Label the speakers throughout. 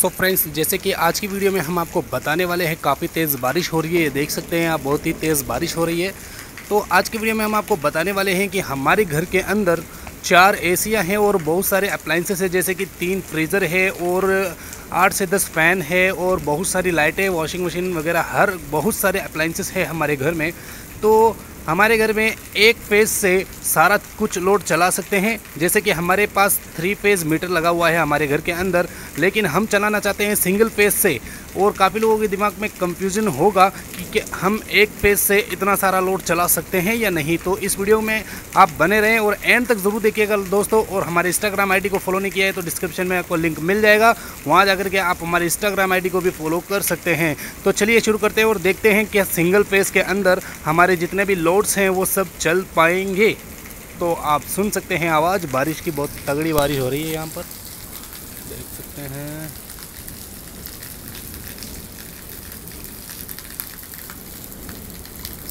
Speaker 1: सो so friends जैसे कि आज की वीडियो में हम आपको बताने वाले हैं काफ़ी तेज़ बारिश हो रही है देख सकते हैं आप बहुत ही तेज़ बारिश हो रही है तो आज की वीडियो में हम आपको बताने वाले हैं कि हमारे घर के अंदर चार एसियाँ हैं और बहुत सारे अप्लाइंसेस हैं जैसे कि तीन फ्रीज़र है और आठ से दस फैन है और बहुत सारी लाइटें वॉशिंग मशीन वगैरह हर बहुत सारे अप्लाइंसेस है हमारे घर में तो हमारे घर में एक फेज़ से सारा कुछ लोड चला सकते हैं जैसे कि हमारे पास थ्री फेज़ मीटर लगा हुआ है हमारे घर के अंदर लेकिन हम चलाना चाहते हैं सिंगल फेज़ से और काफ़ी लोगों के दिमाग में कंफ्यूजन होगा कि, कि हम एक पेज से इतना सारा लोड चला सकते हैं या नहीं तो इस वीडियो में आप बने रहें और एंड तक ज़रूर देखिएगा दोस्तों और हमारे इंस्टाग्राम आईडी को फॉलो नहीं किया है तो डिस्क्रिप्शन में आपको लिंक मिल जाएगा वहाँ जाकर के आप हमारे इंस्टाग्राम आई को भी फॉलो कर सकते हैं तो चलिए शुरू करते हैं और देखते हैं क्या सिंगल पेज के अंदर हमारे जितने भी लोड्स हैं वो सब चल पाएंगे तो आप सुन सकते हैं आवाज़ बारिश की बहुत तगड़ी बारिश हो रही है यहाँ पर देख सकते हैं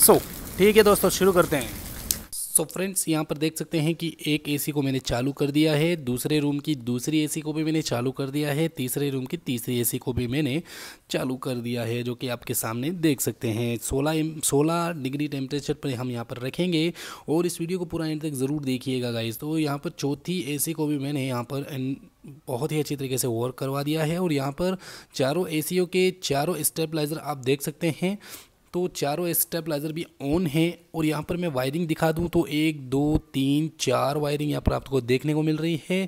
Speaker 1: सो so, ठीक है दोस्तों शुरू करते हैं सो फ्रेंड्स यहाँ पर देख सकते हैं कि एक एसी को मैंने चालू कर दिया है दूसरे रूम की दूसरी एसी को भी मैंने चालू कर दिया है तीसरे रूम की तीसरी एसी को भी मैंने चालू कर दिया है जो कि आपके सामने देख सकते हैं 16 सोलह डिग्री टेम्परेचर पर हम यहाँ पर रखेंगे और इस वीडियो को पूरा एंड तक ज़रूर देखिएगा गाइज तो यहाँ पर चौथी ए को भी मैंने यहाँ पर बहुत ही अच्छी तरीके से वर्क करवा दिया है और यहाँ पर चारों एसीओ के चारों स्टेबलाइज़र आप देख सकते हैं तो चारों स्टेबलाइज़र भी ऑन है और यहाँ पर मैं वायरिंग दिखा दूँ तो एक दो तीन चार वायरिंग यहाँ पर आपको देखने को मिल रही है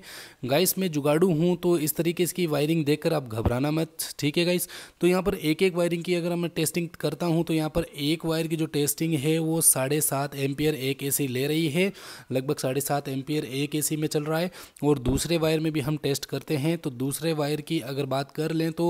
Speaker 1: गाइस मैं जुगाड़ू हूँ तो इस तरीके इसकी वायरिंग देखकर आप घबराना मत ठीक है तो गाइस तो यहाँ पर एक एक वायरिंग की अगर मैं टेस्टिंग करता हूँ तो यहाँ पर एक वायर की जो टेस्टिंग है वो साढ़े सात एम्पियर एक ए ले रही है लगभग साढ़े सात एम्पियर एक ए में चल रहा है और दूसरे वायर में भी हम टेस्ट करते हैं तो दूसरे वायर की अगर बात कर लें तो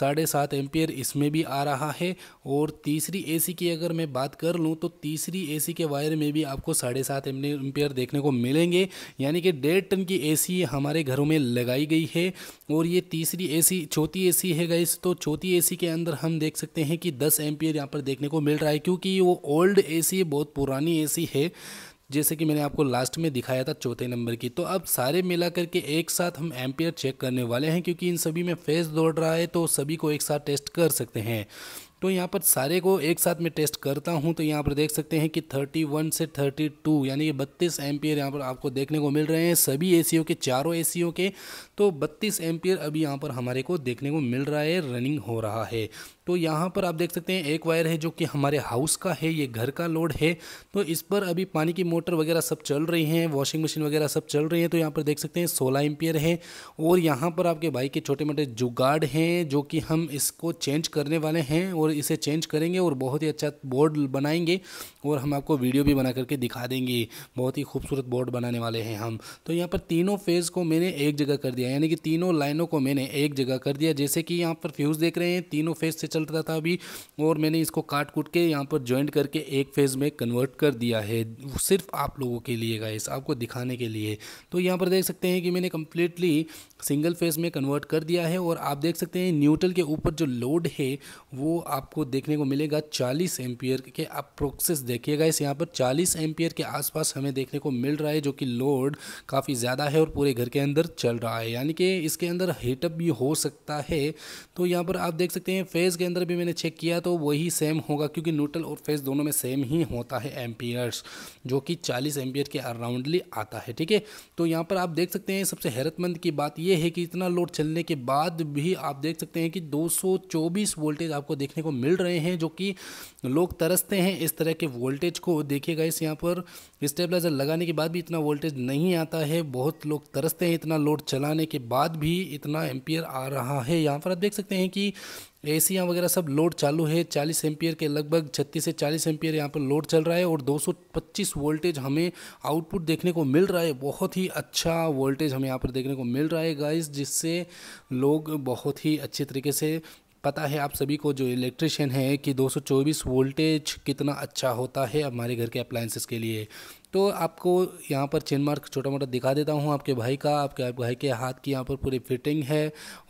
Speaker 1: साढ़े सात इसमें भी आ रहा है और तीसरी तीसरी एसी की अगर मैं बात कर लूँ तो तीसरी एसी के वायर में भी आपको साढ़े सात एम्पियर देखने को मिलेंगे यानी कि डेढ़ टन की एसी हमारे घरों में लगाई गई है और ये तीसरी एसी चौथी एसी है गई तो चौथी एसी के अंदर हम देख सकते हैं कि दस एम्पियर यहाँ पर देखने को मिल रहा है क्योंकि वो ओल्ड है बहुत पुरानी ए है जैसे कि मैंने आपको लास्ट में दिखाया था चौथे नंबर की तो अब सारे मिला करके एक साथ हम एम्पियर चेक करने वाले हैं क्योंकि इन सभी में फेस दौड़ रहा है तो सभी को एक साथ टेस्ट कर सकते हैं तो यहाँ पर सारे को एक साथ में टेस्ट करता हूँ तो यहाँ पर देख सकते हैं कि 31 से 32 यानी कि बत्तीस एम्पियर यहाँ पर आपको देखने को मिल रहे हैं सभी ए के चारों ए के तो 32 एम्पियर अभी यहाँ पर हमारे को देखने को मिल रहा है रनिंग हो रहा है तो यहाँ पर आप देख सकते हैं एक वायर है जो कि हमारे हाउस का है ये घर का लोड है तो इस पर अभी पानी की मोटर वगैरह सब चल रही हैं वॉशिंग मशीन वगैरह सब चल रही हैं तो यहाँ पर देख सकते हैं सोलह एम्पियर है और यहाँ पर आपके बाइक के छोटे मोटे जुगाड़ हैं जो कि हम इसको चेंज करने वाले हैं और इसे चेंज करेंगे और बहुत ही अच्छा बोर्ड बनाएंगे और हम आपको वीडियो भी बना करके दिखा देंगे बहुत ही खूबसूरत बोर्ड बनाने वाले हैं हम तो यहाँ पर तीनों फेज़ को मैंने एक जगह कर दिया यानी कि तीनों लाइनों को मैंने एक जगह कर दिया जैसे कि यहाँ पर फ्यूज़ देख रहे हैं तीनों फेज़ से चल रहा था अभी और मैंने इसको काट कूट के यहाँ पर ज्वाइंट करके एक फेज़ में कन्वर्ट कर दिया है सिर्फ आप लोगों के लिए गाइस आपको दिखाने के लिए तो यहाँ पर देख सकते हैं कि मैंने कम्प्लीटली सिंगल फेज़ में कन्वर्ट कर दिया है और आप देख सकते हैं न्यूट्रल के ऊपर जो लोड है वो आप आपको देखने को मिलेगा 40 एम्पियर के आप प्रोसेस देखिएगा इस यहाँ पर 40 एम्पियर के आसपास हमें देखने को मिल रहा है जो कि लोड काफ़ी ज़्यादा है और पूरे घर के अंदर चल रहा है यानी कि इसके अंदर हीटअप भी हो सकता है तो यहाँ पर आप देख सकते हैं फेज़ के अंदर भी मैंने चेक किया तो वही सेम होगा क्योंकि न्यूट्रल और फेज़ दोनों में सेम ही होता है एम्पियर्स जो कि चालीस एम्पियर के अराउंडली आता है ठीक है तो यहाँ पर आप देख सकते हैं सबसे हैरतमंद की बात यह है कि इतना लोड चलने के बाद भी आप देख सकते हैं कि दो वोल्टेज आपको देखने को मिल रहे हैं जो कि लोग तरसते हैं इस तरह के वोल्टेज को देखिएगा इस यहाँ पर स्टेबलाइज़र लगाने के बाद भी इतना वोल्टेज नहीं आता है बहुत लोग तरसते हैं इतना लोड चलाने के बाद भी इतना एम्पियर आ रहा है यहाँ पर आप देख सकते हैं कि एसियाँ वगैरह सब लोड चालू है चालीस एम्पियर के लगभग छत्तीस से चालीस एम्पियर यहाँ पर लोड चल रहा है और दो वोल्टेज हमें आउटपुट देखने को मिल रहा है बहुत ही अच्छा वोल्टेज हमें यहाँ पर देखने को मिल रहा है गाइस जिससे लोग बहुत ही अच्छे तरीके से पता है आप सभी को जो इलेक्ट्रिशियन है कि 224 वोल्टेज कितना अच्छा होता है हमारे घर के अप्लाइंसिस के लिए तो आपको यहाँ पर चेन मार्क छोटा मोटा दिखा देता हूँ आपके भाई का आपके भाई के हाथ की यहाँ पर पूरी फिटिंग है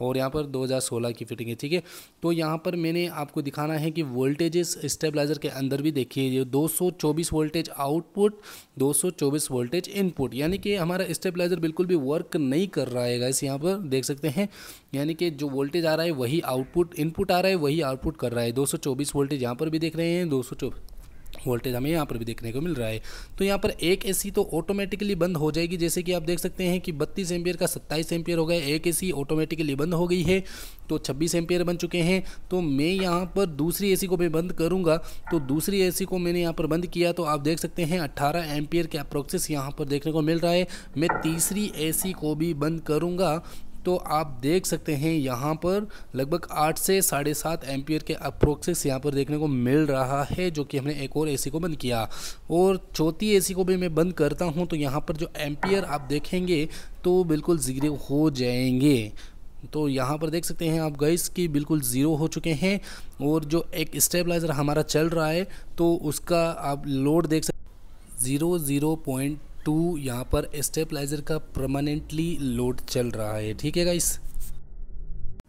Speaker 1: और यहाँ पर 2016 की फिटिंग है ठीक है तो यहाँ पर मैंने आपको दिखाना है कि वोल्टेजेस स्टेबलाइज़र के अंदर भी देखिए ये 224 वोल्टेज आउटपुट 224 वोल्टेज इनपुट यानी कि हमारा स्टेबलाइज़र बिल्कुल भी वर्क नहीं कर रहा है इस यहाँ पर देख सकते हैं यानी कि जो वोल्टेज आ रहा है वही आउटपुट इनपुट आ रहा है वही आउटपुट कर रहा है दो वोल्टेज यहाँ पर भी देख रहे हैं दो वोल्टेज हमें यहाँ पर भी देखने को मिल रहा है तो यहाँ पर एक ए तो ऑटोमेटिकली बंद हो जाएगी जैसे कि आप देख सकते हैं कि बत्तीस एम्पियर का सत्ताईस एम्पियर हो गया एक ए ऑटोमेटिकली बंद हो गई है तो छब्बीस एम्पियर बन चुके हैं तो मैं यहाँ पर दूसरी ए को मैं बंद करूँगा तो दूसरी ए को मैंने यहाँ पर बंद किया तो आप देख सकते हैं अट्ठारह एम्पियर के अप्रोक्सेस यहाँ पर देखने को मिल रहा है मैं तीसरी ए को भी बंद करूँगा तो आप देख सकते हैं यहाँ पर लगभग आठ से साढ़े सात एम्पियर के अप्रोक्सिस यहाँ पर देखने को मिल रहा है जो कि हमने एक और एसी को बंद किया और चौथी एसी को भी मैं बंद करता हूँ तो यहाँ पर जो एम्पियर आप देखेंगे तो बिल्कुल ज़ीरो हो जाएंगे तो यहाँ पर देख सकते हैं आप गैस की बिल्कुल ज़ीरो हो चुके हैं और जो एक स्टेबलाइज़र हमारा चल रहा है तो उसका आप लोड देख सकते ज़ीरो ज़ीरो पॉइंट टू यहाँ पर स्टेपलाइजर का परमानेंटली लोड चल रहा है ठीक है गाइस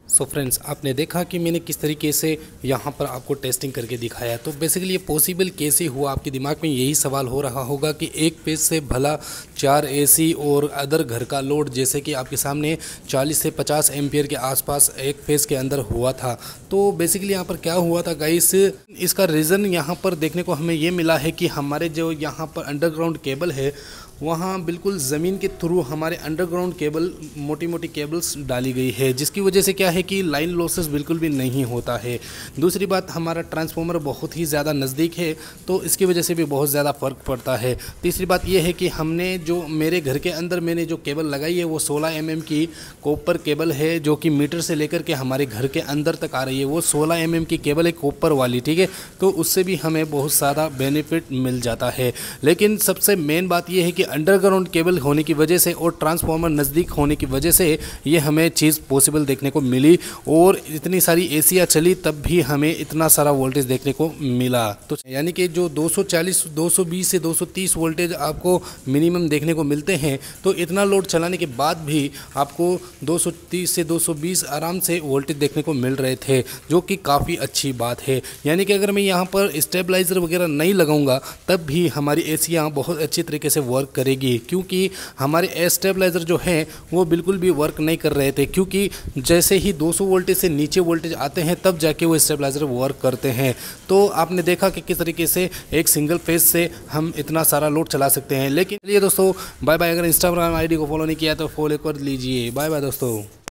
Speaker 1: सो so फ्रेंड्स आपने देखा कि मैंने किस तरीके से यहाँ पर आपको टेस्टिंग करके दिखाया तो बेसिकली ये पॉसिबल कैसे हुआ आपके दिमाग में यही सवाल हो रहा होगा कि एक पेज से भला चार एसी और अदर घर का लोड जैसे कि आपके सामने 40 से 50 एम्पियर के आसपास एक पेज के अंदर हुआ था तो बेसिकली यहाँ पर क्या हुआ था गाइस इसका रीज़न यहाँ पर देखने को हमें ये मिला है कि हमारे जो यहाँ पर अंडरग्राउंड केबल है वहाँ बिल्कुल ज़मीन के थ्रू हमारे अंडरग्राउंड केबल मोटी मोटी केबल्स डाली गई है जिसकी वजह से क्या है कि लाइन लॉसेस बिल्कुल भी नहीं होता है दूसरी बात हमारा ट्रांसफॉर्मर बहुत ही ज़्यादा नज़दीक है तो इसकी वजह से भी बहुत ज़्यादा फ़र्क पड़ता है तीसरी बात यह है कि हमने जो मेरे घर के अंदर मैंने जो केबल लगाई है वो सोलह एम mm की कॉपर केबल है जो कि मीटर से लेकर के हमारे घर के अंदर तक आ रही है वो सोलह एम mm की केबल है कॉपर वाली ठीक है तो उससे भी हमें बहुत सारा बेनिफिट मिल जाता है लेकिन सबसे मेन बात यह है कि कि अंडरग्राउंड केबल होने की वजह से और ट्रांसफार्मर नज़दीक होने की वजह से ये हमें चीज़ पॉसिबल देखने को मिली और इतनी सारी एसियाँ चली तब भी हमें इतना सारा वोल्टेज देखने को मिला तो यानी कि जो 240 220 से 230 वोल्टेज आपको मिनिमम देखने को मिलते हैं तो इतना लोड चलाने के बाद भी आपको 230 से 220 आराम से वोल्टेज देखने को मिल रहे थे जो कि काफ़ी अच्छी बात है यानी कि अगर मैं यहाँ पर स्टेबलाइज़र वगैरह नहीं लगाऊंगा तब भी हमारी एसियाँ बहुत अच्छी तरीके से वर्क करेगी क्योंकि हमारे स्टेबलाइज़र जो हैं वो बिल्कुल भी वर्क नहीं कर रहे थे क्योंकि जैसे ही 200 वोल्टेज से नीचे वोल्टेज आते हैं तब जाके वो स्टेबलाइज़र वर्क करते हैं तो आपने देखा कि किस तरीके से एक सिंगल फेज से हम इतना सारा लोड चला सकते हैं लेकिन चलिए दोस्तों बाय बाय अगर इंस्टाग्राम आई को फॉलो नहीं किया तो फॉलो कर लीजिए बाय बाय दोस्तों